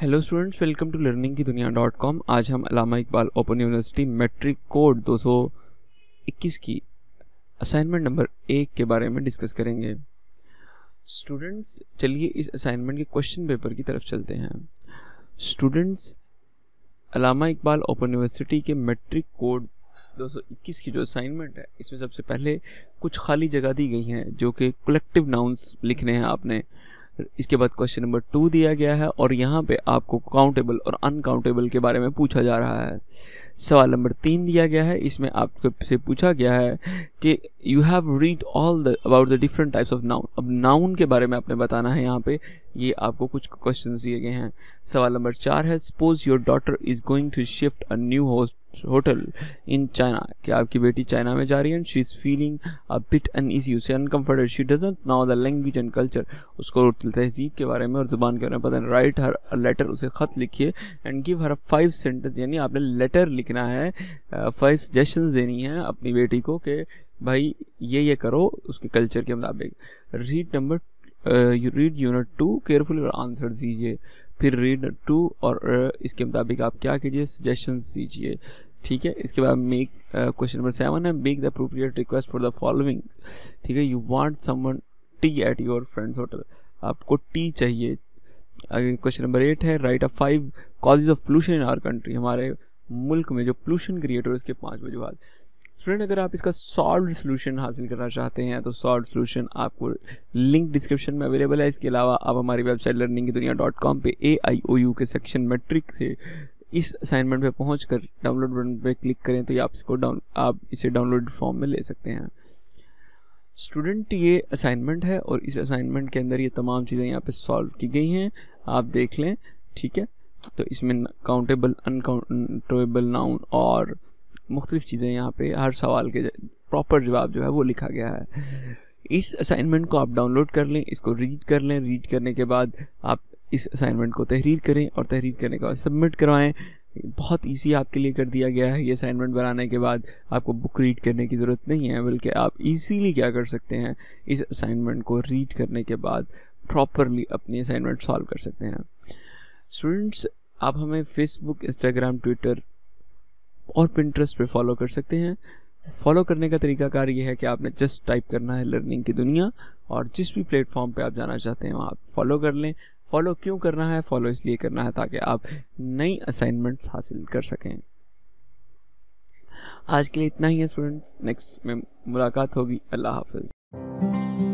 hello students welcome to learning की दुनिया dot com आज हम Allama Iqbal Open University matric code 221 की असाइनमेंट नंबर एक के बारे में डिस्कस करेंगे स्टूडेंट्स चलिए इस असाइनमेंट के क्वेश्चन पेपर की तरफ चलते हैं students Allama Iqbal Open University के मैट्रिक कोड 2021 की जो असाइनमेंट है इसमें सबसे पहले कुछ खाली जगह दी गई हैं जो कि कलेक्टिव नाउंस लिखने हैं आपने इसके बाद क्वेश्चन नंबर टू दिया गया है और यहाँ पे आपको काउंटेबल और अनकाउंटेबल के बारे में पूछा जा रहा है सवाल नंबर तीन दिया गया है इसमें आपको से पूछा गया है कि you have read all the about the different types of noun अब नाउन के बारे में आपने बताना है यहाँ पे ये आपको कुछ क्वेश्चन दिए गए हैं सवाल नंबर चार है suppose your daughter is going to shift a new host hotel in China कि आपकी बेटी चाइना में जा रही है and she is feeling a bit uneasy उसे uncomfortable she doesn't know the language and culture उसको तहजीब के बारे में और ज़ुबान के बारे में पता है राइट हर लेटर उसे ख़त लिखिए and give her five sentence यानी आपने लेटर लिखना है फाइव सजेशन देनी है अपनी बेटी को कि भाई ये ये करो उसके कल्चर के मुताबिक read number you read unit two careful answer दीजिए फिर रीड टू और इसके मुताबिक आप क्या कीजिए सजेशन दीजिए ठीक है इसके बाद मेक क्वेश्चन नंबर सेवन है make the appropriate request for the following ठीक है you want someone tea at your friend's hotel आपको टी चाहिए क्वेश्चन नंबर एट है write a five causes of pollution in our country हमारे मुल्क में जो पोल्यूशन क्रिएट हो इसके पाँच वजूहत स्टूडेंट अगर आप इसका सॉल्व सोल्यूशन हासिल करना चाहते हैं तो सॉल्व सोल्यूशन आपको लिंक डिस्क्रिप्शन में अवेलेबल है इसके अलावा आप हमारी वेबसाइट लर्निंग की दुनिया डॉट कॉम पर ए आई ओ यू के सेक्शन मेट्रिक से इस असाइनमेंट पे पहुँच कर डाउनलोड बटन पे क्लिक करें तो ये आप इसको डाउन आप इसे डाउनलोड फॉर्म में ले सकते हैं स्टूडेंट ये असाइनमेंट है और इस असाइनमेंट के अंदर ये तमाम चीज़ें यहाँ पे सॉल्व की गई हैं आप देख लें ठीक है तो इसमें काउंटेबल अनकाउंटेबल नाउन और मुख्तलिफ चीज़ें यहाँ पे हर सवाल के प्रॉपर जवाब जो है वो लिखा गया है इस असाइनमेंट को आप डाउनलोड कर लें इसको रीड कर लें रीड करने के बाद आप इस असाइनमेंट को तहरीर करें और तहरीर करने के बाद सबमिट करवाएं बहुत इजी आपके लिए कर दिया गया है ये असाइनमेंट बनाने के बाद आपको बुक रीड करने की ज़रूरत नहीं है बल्कि आप इजीली क्या कर सकते हैं इस असाइनमेंट को रीड करने के बाद प्रॉपरली अपनी असाइनमेंट सॉल्व कर सकते हैं स्टूडेंट्स आप हमें फेसबुक इंस्टाग्राम ट्विटर और पिंट्रस्ट पर फॉलो कर सकते हैं फॉलो करने का तरीकाकार ये है कि आपने जस्ट टाइप करना है लर्निंग की दुनिया और जिस भी प्लेटफॉर्म पे आप जाना चाहते हैं वहाँ आप फॉलो कर लें फॉलो क्यों करना है फॉलो इसलिए करना है ताकि आप नई असाइनमेंट्स हासिल कर सकें आज के लिए इतना ही है स्टूडेंट्स नेक्स्ट में मुलाकात होगी अल्लाह हाफिज़